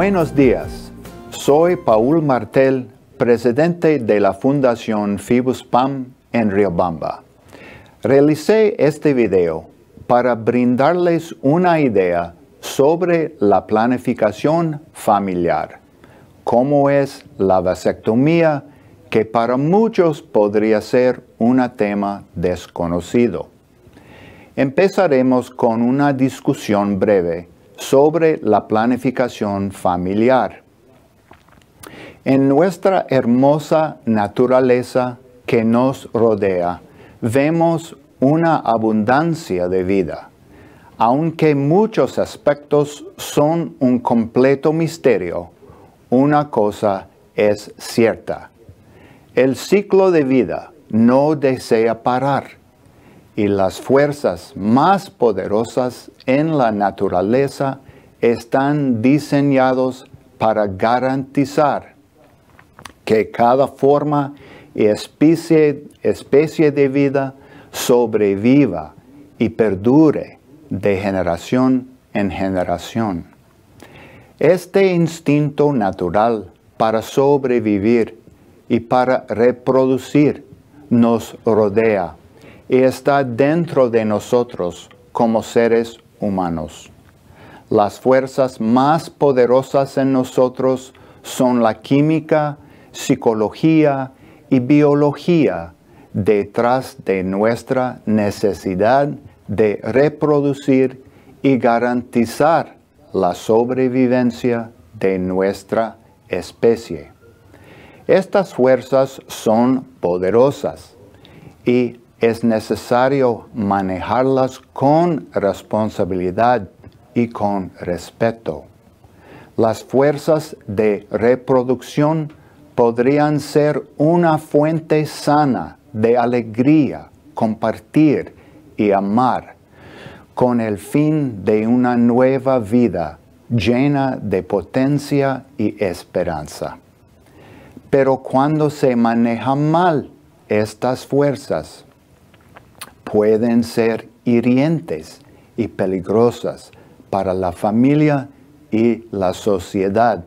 Buenos días, soy Paul Martel, presidente de la Fundación Pam en Riobamba. Realicé este video para brindarles una idea sobre la planificación familiar, cómo es la vasectomía, que para muchos podría ser un tema desconocido. Empezaremos con una discusión breve sobre la planificación familiar. En nuestra hermosa naturaleza que nos rodea, vemos una abundancia de vida, aunque muchos aspectos son un completo misterio. Una cosa es cierta. El ciclo de vida no desea parar y las fuerzas más poderosas en la naturaleza están diseñados para garantizar que cada forma y especie, especie de vida sobreviva y perdure de generación en generación. Este instinto natural para sobrevivir y para reproducir nos rodea y está dentro de nosotros como seres humanos. Las fuerzas más poderosas en nosotros son la química, psicología y biología detrás de nuestra necesidad de reproducir y garantizar la sobrevivencia de nuestra especie. Estas fuerzas son poderosas y es necesario manejarlas con responsabilidad y con respeto. Las fuerzas de reproducción podrían ser una fuente sana de alegría, compartir y amar, con el fin de una nueva vida llena de potencia y esperanza. Pero cuando se manejan mal estas fuerzas, pueden ser hirientes y peligrosas para la familia y la sociedad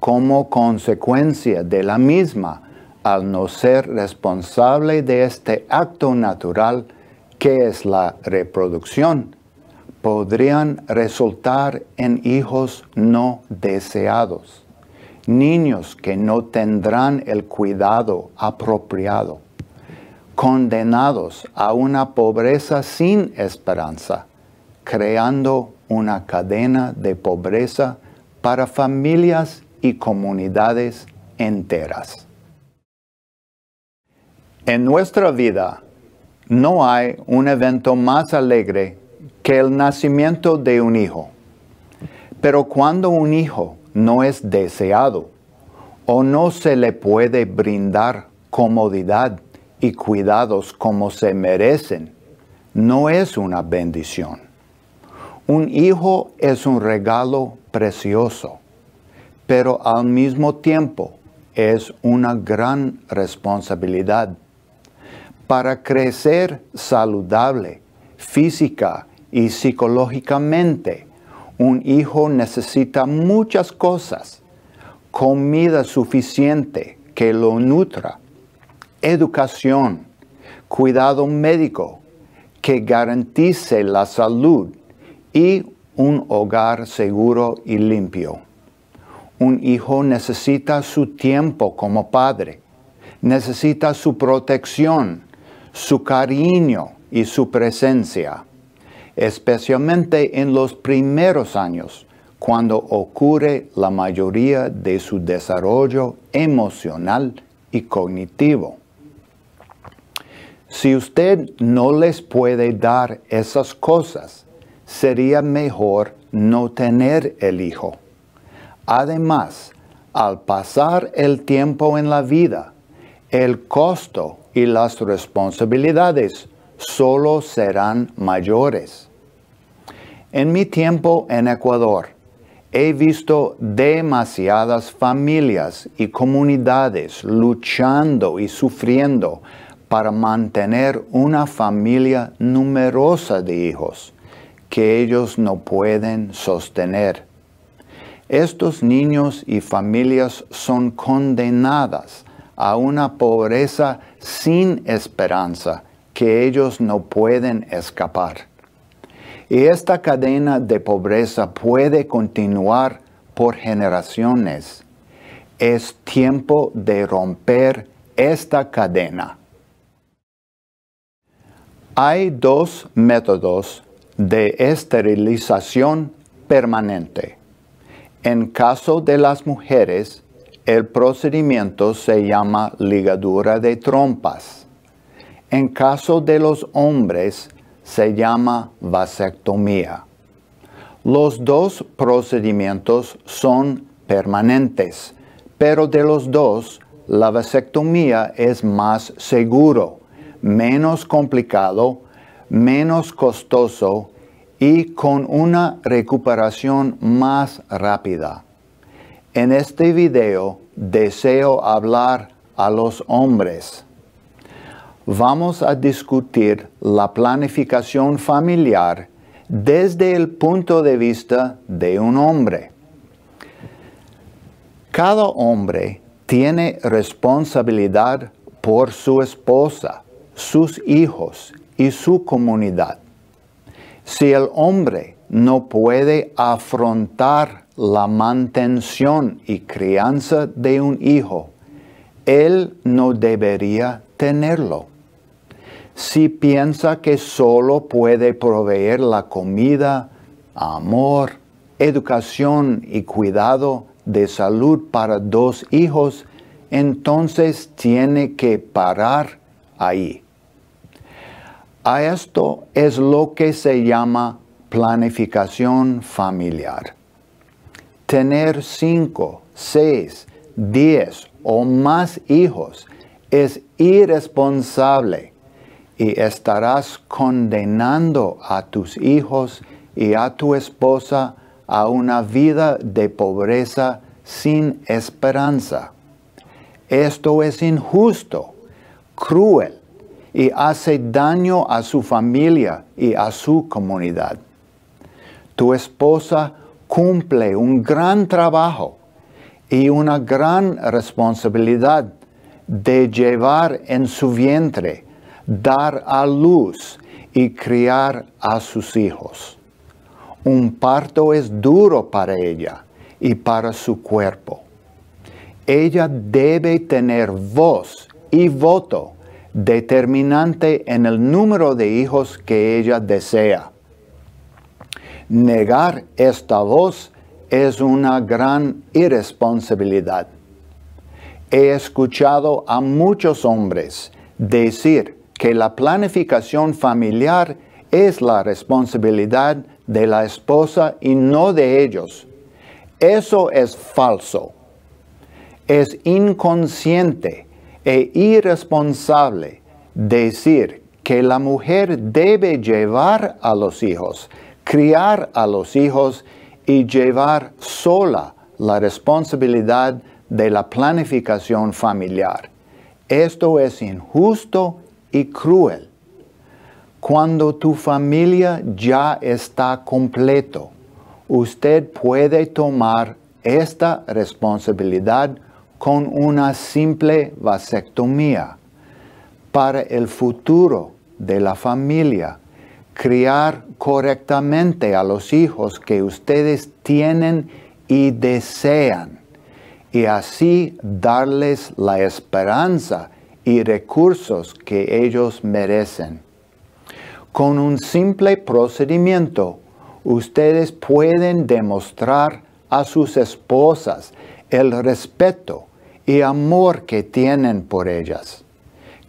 como consecuencia de la misma al no ser responsable de este acto natural que es la reproducción, podrían resultar en hijos no deseados, niños que no tendrán el cuidado apropiado condenados a una pobreza sin esperanza, creando una cadena de pobreza para familias y comunidades enteras. En nuestra vida no hay un evento más alegre que el nacimiento de un hijo. Pero cuando un hijo no es deseado o no se le puede brindar comodidad y cuidados como se merecen, no es una bendición. Un hijo es un regalo precioso, pero al mismo tiempo es una gran responsabilidad. Para crecer saludable, física y psicológicamente, un hijo necesita muchas cosas. Comida suficiente que lo nutra educación, cuidado médico que garantice la salud y un hogar seguro y limpio. Un hijo necesita su tiempo como padre, necesita su protección, su cariño y su presencia, especialmente en los primeros años, cuando ocurre la mayoría de su desarrollo emocional y cognitivo. Si usted no les puede dar esas cosas, sería mejor no tener el hijo. Además, al pasar el tiempo en la vida, el costo y las responsabilidades solo serán mayores. En mi tiempo en Ecuador, he visto demasiadas familias y comunidades luchando y sufriendo para mantener una familia numerosa de hijos que ellos no pueden sostener. Estos niños y familias son condenadas a una pobreza sin esperanza que ellos no pueden escapar. Y esta cadena de pobreza puede continuar por generaciones. Es tiempo de romper esta cadena hay dos métodos de esterilización permanente. En caso de las mujeres, el procedimiento se llama ligadura de trompas. En caso de los hombres, se llama vasectomía. Los dos procedimientos son permanentes, pero de los dos, la vasectomía es más seguro menos complicado, menos costoso y con una recuperación más rápida. En este video deseo hablar a los hombres. Vamos a discutir la planificación familiar desde el punto de vista de un hombre. Cada hombre tiene responsabilidad por su esposa sus hijos y su comunidad. Si el hombre no puede afrontar la mantención y crianza de un hijo, él no debería tenerlo. Si piensa que solo puede proveer la comida, amor, educación y cuidado de salud para dos hijos, entonces tiene que parar ahí. A esto es lo que se llama planificación familiar. Tener cinco, seis, diez o más hijos es irresponsable y estarás condenando a tus hijos y a tu esposa a una vida de pobreza sin esperanza. Esto es injusto, cruel y hace daño a su familia y a su comunidad. Tu esposa cumple un gran trabajo y una gran responsabilidad de llevar en su vientre, dar a luz y criar a sus hijos. Un parto es duro para ella y para su cuerpo. Ella debe tener voz y voto determinante en el número de hijos que ella desea. Negar esta voz es una gran irresponsabilidad. He escuchado a muchos hombres decir que la planificación familiar es la responsabilidad de la esposa y no de ellos. Eso es falso. Es inconsciente e irresponsable decir que la mujer debe llevar a los hijos, criar a los hijos y llevar sola la responsabilidad de la planificación familiar. Esto es injusto y cruel. Cuando tu familia ya está completo, usted puede tomar esta responsabilidad con una simple vasectomía para el futuro de la familia, criar correctamente a los hijos que ustedes tienen y desean, y así darles la esperanza y recursos que ellos merecen. Con un simple procedimiento, ustedes pueden demostrar a sus esposas el respeto y amor que tienen por ellas,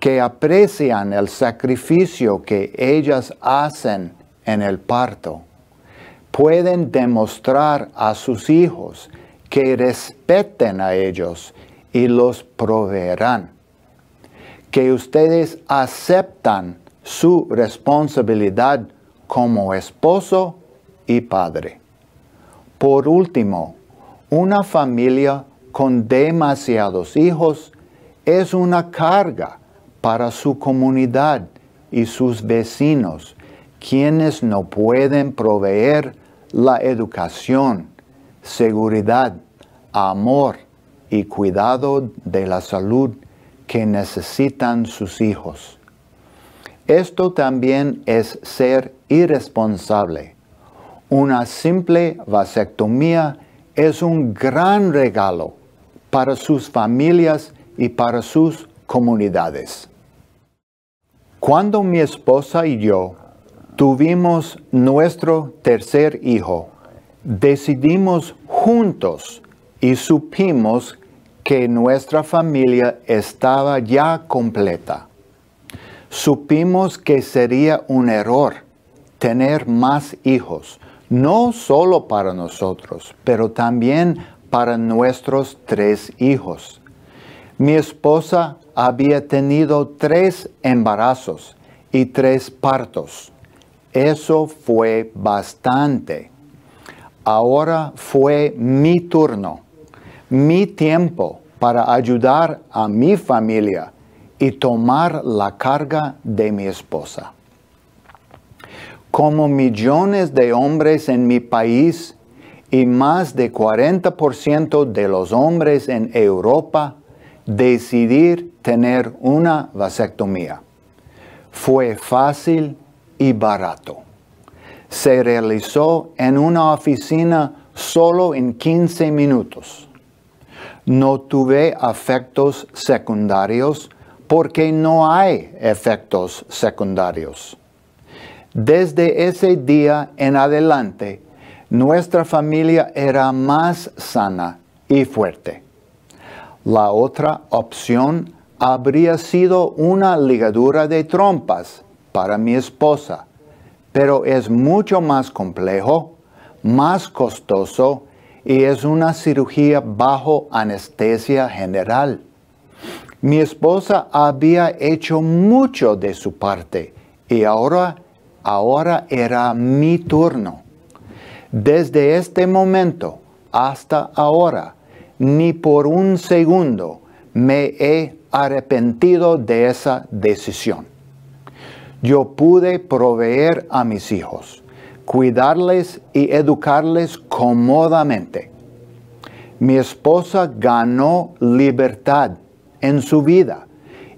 que aprecian el sacrificio que ellas hacen en el parto. Pueden demostrar a sus hijos que respeten a ellos y los proveerán. Que ustedes aceptan su responsabilidad como esposo y padre. Por último, una familia con demasiados hijos es una carga para su comunidad y sus vecinos, quienes no pueden proveer la educación, seguridad, amor y cuidado de la salud que necesitan sus hijos. Esto también es ser irresponsable. Una simple vasectomía es un gran regalo para sus familias y para sus comunidades. Cuando mi esposa y yo tuvimos nuestro tercer hijo, decidimos juntos y supimos que nuestra familia estaba ya completa. Supimos que sería un error tener más hijos, no solo para nosotros, pero también para nuestros tres hijos. Mi esposa había tenido tres embarazos y tres partos. Eso fue bastante. Ahora fue mi turno, mi tiempo para ayudar a mi familia y tomar la carga de mi esposa. Como millones de hombres en mi país, y más de 40% de los hombres en Europa decidir tener una vasectomía. Fue fácil y barato. Se realizó en una oficina solo en 15 minutos. No tuve efectos secundarios porque no hay efectos secundarios. Desde ese día en adelante, nuestra familia era más sana y fuerte. La otra opción habría sido una ligadura de trompas para mi esposa, pero es mucho más complejo, más costoso y es una cirugía bajo anestesia general. Mi esposa había hecho mucho de su parte y ahora, ahora era mi turno desde este momento hasta ahora, ni por un segundo me he arrepentido de esa decisión. Yo pude proveer a mis hijos, cuidarles y educarles cómodamente. Mi esposa ganó libertad en su vida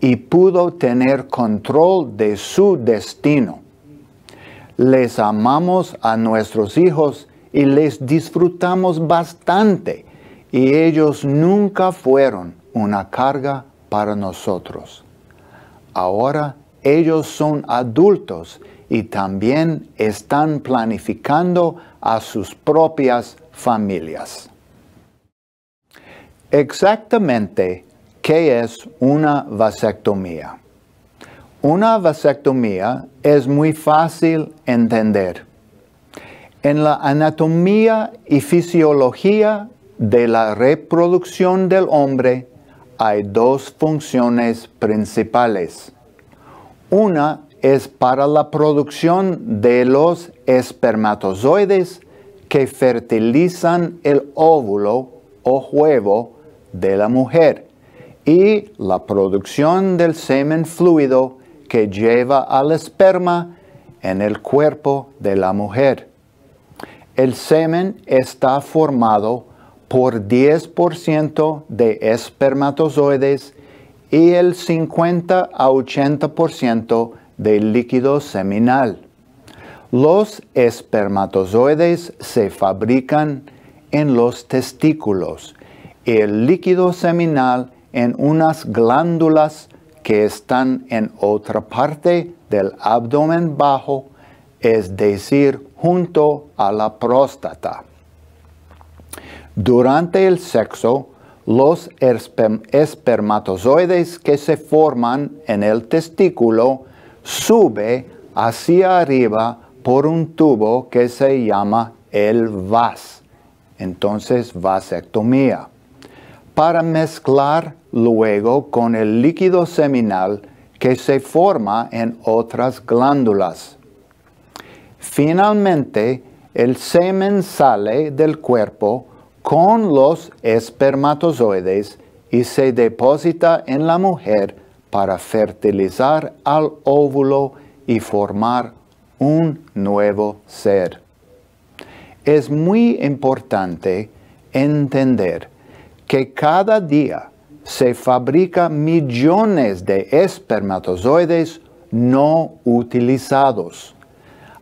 y pudo tener control de su destino les amamos a nuestros hijos y les disfrutamos bastante y ellos nunca fueron una carga para nosotros. Ahora ellos son adultos y también están planificando a sus propias familias. Exactamente, ¿qué es una vasectomía? Una vasectomía es muy fácil entender. En la anatomía y fisiología de la reproducción del hombre hay dos funciones principales. Una es para la producción de los espermatozoides que fertilizan el óvulo o huevo de la mujer y la producción del semen fluido que lleva al esperma en el cuerpo de la mujer. El semen está formado por 10% de espermatozoides y el 50 a 80% del líquido seminal. Los espermatozoides se fabrican en los testículos y el líquido seminal en unas glándulas que están en otra parte del abdomen bajo, es decir, junto a la próstata. Durante el sexo, los espermatozoides que se forman en el testículo sube hacia arriba por un tubo que se llama el VAS, entonces vasectomía para mezclar luego con el líquido seminal que se forma en otras glándulas. Finalmente, el semen sale del cuerpo con los espermatozoides y se deposita en la mujer para fertilizar al óvulo y formar un nuevo ser. Es muy importante entender que cada día se fabrica millones de espermatozoides no utilizados.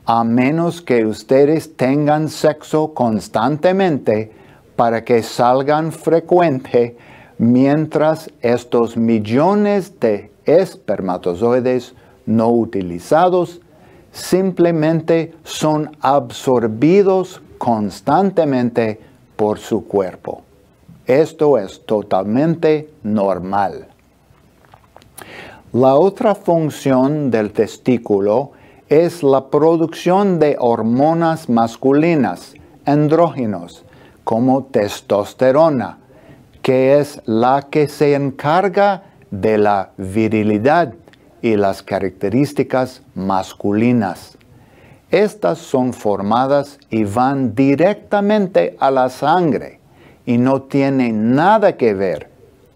A menos que ustedes tengan sexo constantemente para que salgan frecuente mientras estos millones de espermatozoides no utilizados simplemente son absorbidos constantemente por su cuerpo. Esto es totalmente normal. La otra función del testículo es la producción de hormonas masculinas, andrógenos, como testosterona, que es la que se encarga de la virilidad y las características masculinas. Estas son formadas y van directamente a la sangre y no tiene nada que ver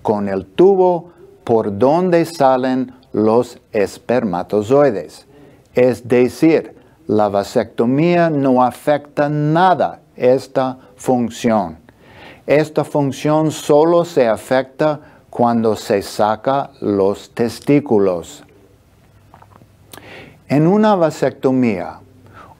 con el tubo por donde salen los espermatozoides. Es decir, la vasectomía no afecta nada esta función. Esta función solo se afecta cuando se saca los testículos. En una vasectomía,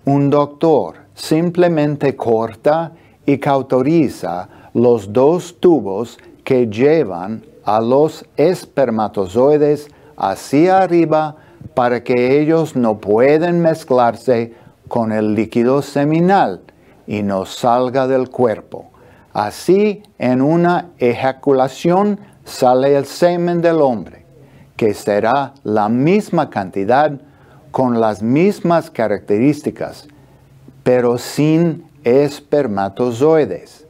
un doctor simplemente corta y cautoriza los dos tubos que llevan a los espermatozoides hacia arriba para que ellos no puedan mezclarse con el líquido seminal y no salga del cuerpo. Así, en una ejaculación sale el semen del hombre, que será la misma cantidad con las mismas características, pero sin espermatozoides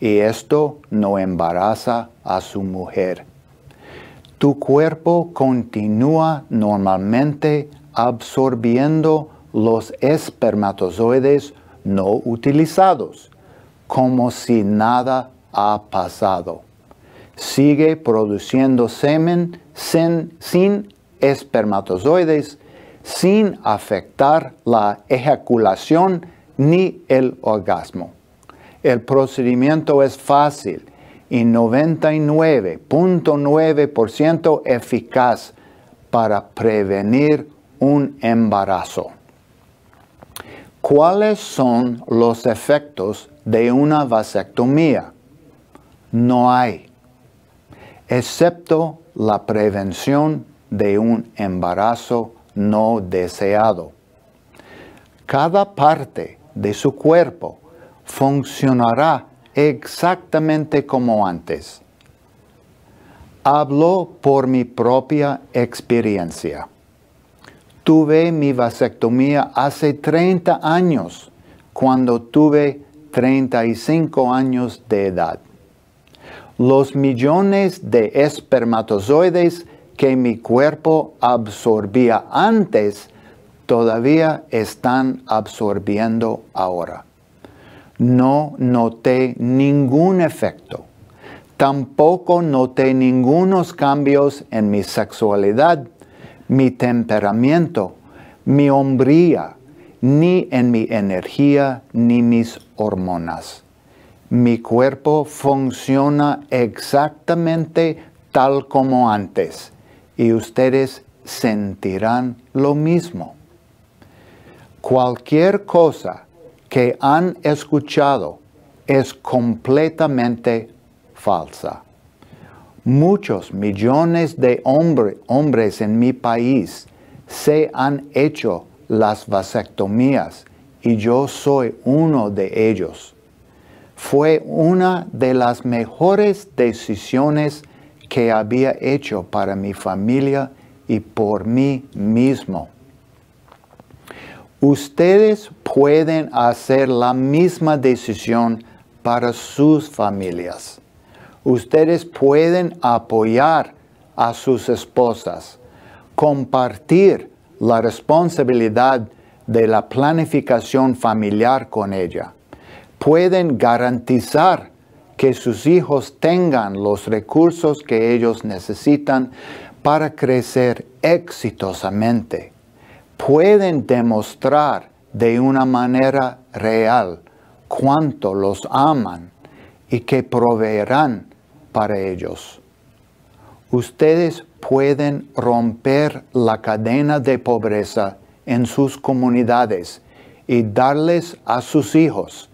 y esto no embaraza a su mujer. Tu cuerpo continúa normalmente absorbiendo los espermatozoides no utilizados, como si nada ha pasado. Sigue produciendo semen sin, espermatozoides, sin afectar la ejaculación ni el orgasmo el procedimiento es fácil y 99.9% eficaz para prevenir un embarazo. ¿Cuáles son los efectos de una vasectomía? No hay, excepto la prevención de un embarazo no deseado. Cada parte de su cuerpo funcionará exactamente como antes. Hablo por mi propia experiencia. Tuve mi vasectomía hace 30 años, cuando tuve 35 años de edad. Los millones de espermatozoides que mi cuerpo absorbía antes todavía están absorbiendo ahora no noté ningún efecto. Tampoco noté ningunos cambios en mi sexualidad, mi temperamento, mi hombría, ni en mi energía ni mis hormonas. Mi cuerpo funciona exactamente tal como antes y ustedes sentirán lo mismo. Cualquier cosa que han escuchado es completamente falsa. Muchos millones de hombres en mi país se han hecho las vasectomías y yo soy uno de ellos. Fue una de las mejores decisiones que había hecho para mi familia y por mí mismo. Ustedes pueden hacer la misma decisión para sus familias. Ustedes pueden apoyar a sus esposas, compartir la responsabilidad de la planificación familiar con ella. Pueden garantizar que sus hijos tengan los recursos que ellos necesitan para crecer exitosamente pueden demostrar de una manera real cuánto los aman y que proveerán para ellos. Ustedes pueden romper la cadena de pobreza en sus comunidades y darles a sus hijos,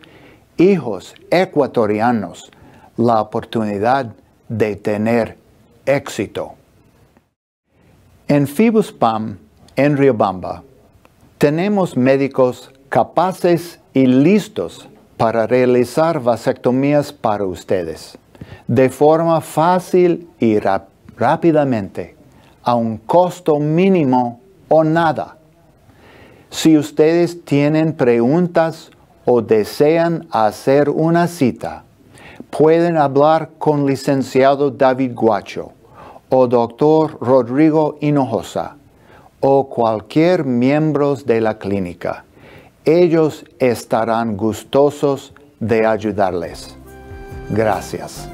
hijos ecuatorianos, la oportunidad de tener éxito. En Pam en Riobamba tenemos médicos capaces y listos para realizar vasectomías para ustedes de forma fácil y rápidamente, a un costo mínimo o nada. Si ustedes tienen preguntas o desean hacer una cita, pueden hablar con licenciado David Guacho o doctor Rodrigo Hinojosa o cualquier miembro de la clínica. Ellos estarán gustosos de ayudarles. Gracias.